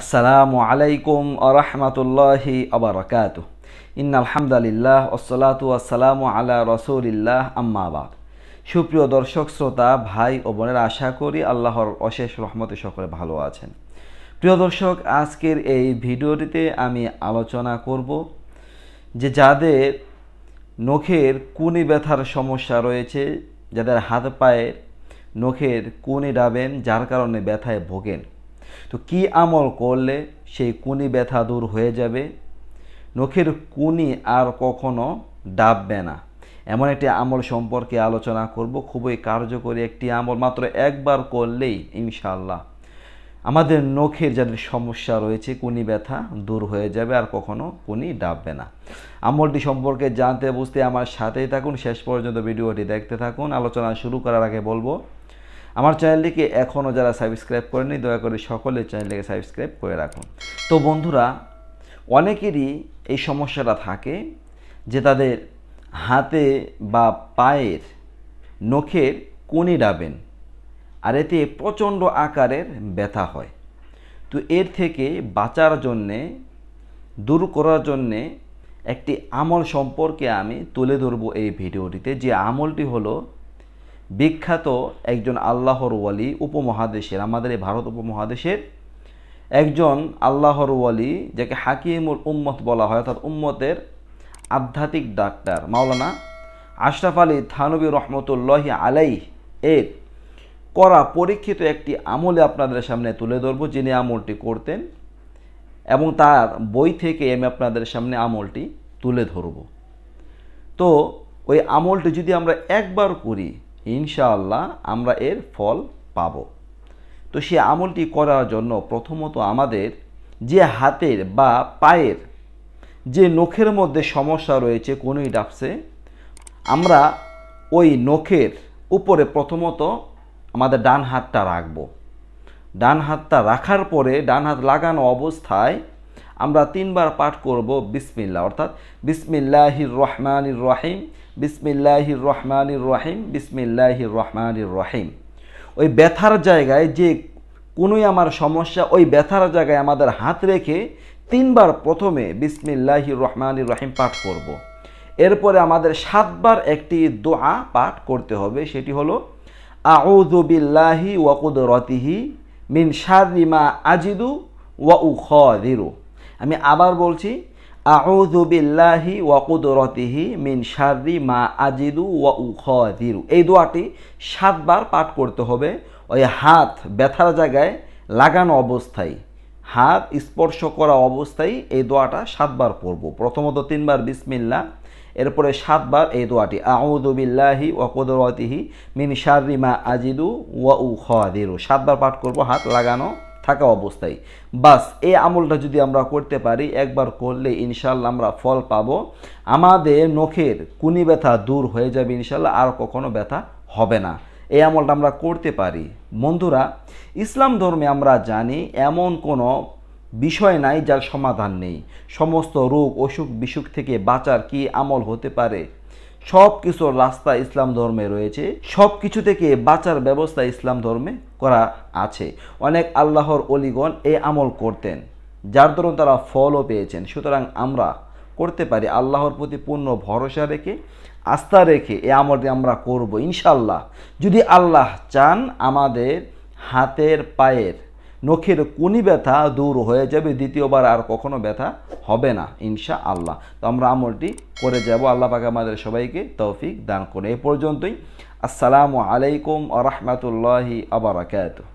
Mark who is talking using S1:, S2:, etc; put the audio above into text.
S1: আসসালামু আলাইকুম আরহামতুল্লাহি আবরকাত ইন আলহামদুলিল্লাহ ওসলাতু আসসালামু আলা রসুলিল্লাহ আম্মাবাদ সুপ্রিয় দর্শক শ্রোতা ভাই ও বোনের আশা করি আল্লাহর অশেষ রহমতে সকলে ভালো আছেন প্রিয় দর্শক আজকের এই ভিডিওটিতে আমি আলোচনা করব যে যাদের নখের কুনি ব্যথার সমস্যা রয়েছে যাদের হাত পায়ের নখের কুনি ডাবেন যার কারণে ব্যথায় ভোগেন তো কি আমল করলে সেই কুনি ব্যথা দূর হয়ে যাবে নখের কুনি আর কখনো ডাববে না এমন একটি আমল সম্পর্কে আলোচনা করব খুবই কার্যকরী একটি আমল মাত্র একবার করলেই ইনশাল্লাহ আমাদের নখের যাদের সমস্যা রয়েছে কুনি ব্যথা দূর হয়ে যাবে আর কখনো কুনি ডাববে না আমলটি সম্পর্কে জানতে বুঝতে আমার সাথেই থাকুন শেষ পর্যন্ত ভিডিওটি দেখতে থাকুন আলোচনা শুরু করার আগে বলবো আমার চ্যানেলটিকে এখনও যারা সাবস্ক্রাইব করেনি দয়া করে সকলের চ্যানেলটিকে সাবস্ক্রাইব করে রাখুন তো বন্ধুরা অনেকেরই এই সমস্যাটা থাকে যে তাদের হাতে বা পায়ের নখের কোণে ডাবেন আর এতে প্রচণ্ড আকারের ব্যথা হয় তো এর থেকে বাঁচার জন্যে দূর করার জন্যে একটি আমল সম্পর্কে আমি তুলে ধরবো এই ভিডিওটিতে যে আমলটি হলো বিখ্যাত একজন আল্লাহর ওয়ালি উপমহাদেশের আমাদের এই ভারত উপমহাদেশের একজন আল্লাহর ওয়ালি যাকে হাকিমুল উম্মত বলা হয় অর্থাৎ উম্মতের আধ্যাত্মিক ডাক্তার মাওলানা আশরাফ আলী থানবী রহমতুল্লাহ আলাই এর করা পরীক্ষিত একটি আমলে আপনাদের সামনে তুলে ধরব যিনি আমলটি করতেন এবং তার বই থেকে আমি আপনাদের সামনে আমলটি তুলে ধরব তো ওই আমলটি যদি আমরা একবার করি ইনশাআল্লাহ আমরা এর ফল পাব তো সে আমলটি করার জন্য প্রথমত আমাদের যে হাতের বা পায়ের যে নখের মধ্যে সমস্যা রয়েছে কোনোই ডাপসে আমরা ওই নখের উপরে প্রথমত আমাদের ডান হাতটা রাখব ডান হাতটা রাখার পরে ডান হাত লাগানো অবস্থায় আমরা তিনবার পাঠ করব বিসমিল্লা অর্থাৎ বিসমিল্লাহির রহমানির রহিম বিসমিল্লাহির রহমানির রহিম বিসমিল্লাহির রহমানির রহিম ওই ব্যথার জায়গায় যে কোনোই আমার সমস্যা ওই ব্যথার জায়গায় আমাদের হাত রেখে তিনবার প্রথমে বিসমিল্লাহি রহমানির রহিম পাঠ করব। এরপরে আমাদের সাতবার একটি দোয়া পাঠ করতে হবে সেটি হলো আউদুবিল্লাহি ওয়াকুদ রতিহি মিন সারিমা আজিদু ওয়া উখিরু আমি আবার বলছি আউজুবিল্লাহি ওয়াকুদরতিহি মিন শারি মা আজিদু ওয়া উখিরু এই দোয়াটি সাতবার পাঠ করতে হবে ওই হাত ব্যথার জায়গায় লাগানো অবস্থায় হাত স্পর্শ করা অবস্থায় এই দোয়াটা সাতবার পড়ব প্রথমত তিনবার বিসমিল্লা এরপরে সাতবার এই দোয়াটি আউদুবিল্লাহি ওয়াকুদরতিহি মিন শারি মা আজিদু ওয়া উখিরু সাতবার পাঠ করব হাত লাগানো থাকা অবস্থায় বাস এই আমলটা যদি আমরা করতে পারি একবার করলে ইনশাল্লাহ আমরা ফল পাব আমাদের নখের কুনি ব্যথা দূর হয়ে যাবে ইনশাল্লাহ আর কখনো ব্যথা হবে না এই আমলটা আমরা করতে পারি বন্ধুরা ইসলাম ধর্মে আমরা জানি এমন কোনো বিষয় নাই যার সমাধান নেই সমস্ত রোগ অসুখ বিসুখ থেকে বাঁচার কি আমল হতে পারে সব কিছুর রাস্তা ইসলাম ধর্মে রয়েছে সব কিছু থেকে বাঁচার ব্যবস্থা ইসলাম ধর্মে করা আছে অনেক আল্লাহর অলিগণ এই আমল করতেন যার দরুন তারা ফলও পেয়েছেন সুতরাং আমরা করতে পারি আল্লাহর প্রতি পূর্ণ ভরসা রেখে আস্থা রেখে এ আমলটি আমরা করব ইনশাল্লাহ যদি আল্লাহ চান আমাদের হাতের পায়ের নখের কোনি ব্যথা দূর হয়ে যাবে দ্বিতীয়বার আর কখনো ব্যথা হবে না ইনশা আল্লাহ তো আমরা আমলটি করে যাব আল্লাহ পাকে আমাদের সবাইকে তৌফিক দান করে এ পর্যন্তই আসসালামু আলাইকুম আ রহমতুল্লাহি আবরাকাতু